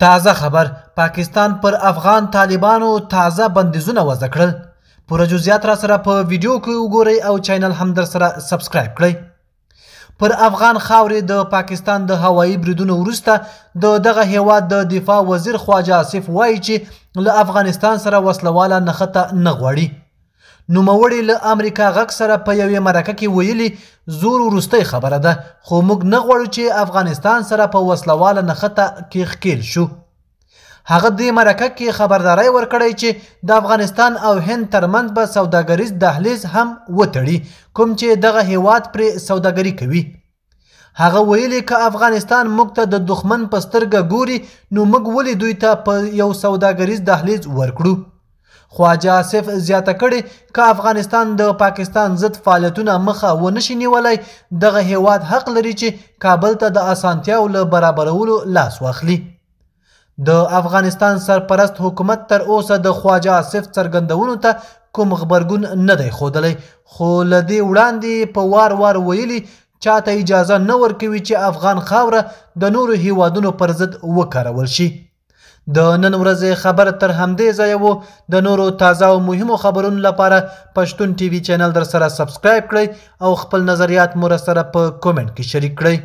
تازه خبر پاکستان پر افغان طالبانو تازه بندیزونه وضع کړل پوره جزئیات را سره په ویډیو کې وګورئ او چینل هم در سره سبسکرایب کړئ پر افغان خاورې د پاکستان د هوایی بریدونو وروسته د دغه هیواد د دفاع وزیر خواجه آصف وایي چې له افغانستان سره وسلواله نښته نه غواړي نوموړي له امریکا غږ سره په یوې مرکه کې ویلي زور وروستۍ خبره ده خو موږ نه غواړو چې افغانستان سره په وسلواله نښته کې ښکیل شو هغه دې مرکه کې خبرداري ورکړی چې د افغانستان او هند ترمنځ به سوداګریز دهلیز هم وتړي کوم چې دغه هیواد پرې سوداګري کوي هغه ویلي که افغانستان موږ ته د دښمن په سترګه ګوري نو موږ ولې دوی ته په یو سوداګریز دهلیز ورکړو خواجه آصف زیاته کړې که افغانستان د پاکستان ضد فعالیتونه مخه ونشي نیولای دغه هیواد حق لري چې کابل ته د اسانتیاو له برابرولو لاس واخلي د افغانستان سرپرست حکومت تر اوسه د خواجه آصف څرګندونو ته کوم خبرګون نه دی خودلی خو له دې وړاندې په وار وار ویلي چاته اجازه نه ورکوي چې افغان خاوره د نورو هیوادونو پر ضد وکارول شي د نن ورځې خبر تر همدې ځایه وو د نورو تازه او مهمو خبرونو لپاره پښتون ټي وي چینل در سره سبسکرایب کړئ او خپل نظریات مو سره په کومنټ کې شریک کړئ